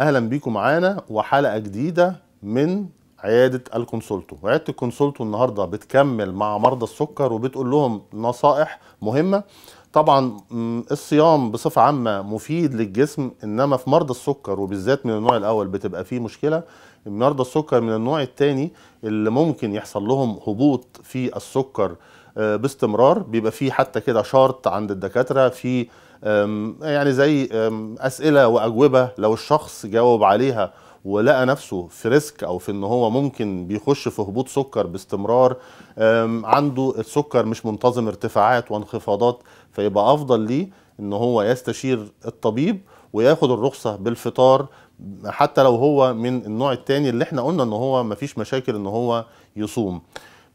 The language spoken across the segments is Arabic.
اهلا بيكم معانا وحلقه جديده من عياده الكونسولتو عياده الكونسولتو النهارده بتكمل مع مرضى السكر وبتقول لهم نصائح مهمه طبعا الصيام بصفة عامة مفيد للجسم انما في مرضى السكر وبالذات من النوع الاول بتبقى فيه مشكلة مرضى السكر من النوع الثاني اللي ممكن يحصل لهم هبوط في السكر آه، باستمرار بيبقى فيه حتى كده شرط عند الدكاترة في يعني زي اسئلة واجوبة لو الشخص جاوب عليها ولقى نفسه في ريسك او في ان هو ممكن بيخش في هبوط سكر باستمرار عنده السكر مش منتظم ارتفاعات وانخفاضات فيبقى افضل ليه ان هو يستشير الطبيب وياخد الرخصه بالفطار حتى لو هو من النوع الثاني اللي احنا قلنا ان هو مفيش مشاكل ان هو يصوم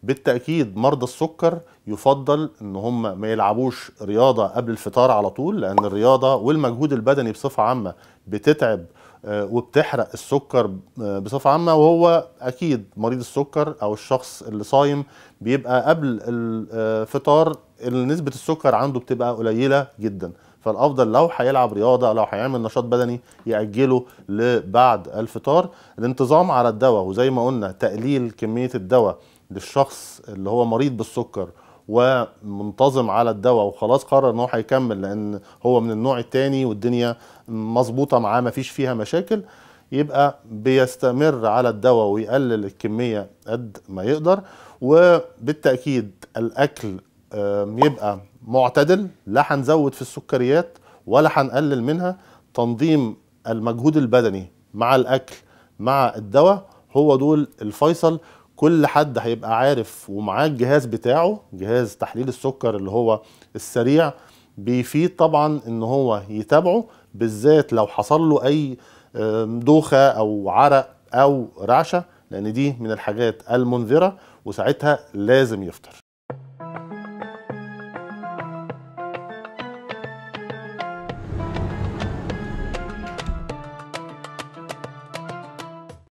بالتاكيد مرضى السكر يفضل ان هم ما يلعبوش رياضه قبل الفطار على طول لان الرياضه والمجهود البدني بصفه عامه بتتعب آه، وبتحرق السكر آه، بصفه عامه وهو اكيد مريض السكر او الشخص اللي صايم بيبقى قبل الفطار آه، نسبه السكر عنده بتبقى قليله جدا فالافضل لو هيلعب رياضه او لو هيعمل نشاط بدني ياجله لبعد الفطار الانتظام على الدواء وزي ما قلنا تقليل كميه الدواء للشخص اللي هو مريض بالسكر ومنتظم على الدواء وخلاص قرر ان هو هيكمل لان هو من النوع الثاني والدنيا مظبوطه معاه مفيش فيها مشاكل يبقى بيستمر على الدواء ويقلل الكميه قد ما يقدر وبالتاكيد الاكل يبقى معتدل لا هنزود في السكريات ولا هنقلل منها تنظيم المجهود البدني مع الاكل مع الدواء هو دول الفيصل كل حد هيبقى عارف ومعاه الجهاز بتاعه جهاز تحليل السكر اللي هو السريع بيفيد طبعا ان هو يتابعه بالذات لو حصل له اي دوخه او عرق او رعشه لان دي من الحاجات المنذره وساعتها لازم يفطر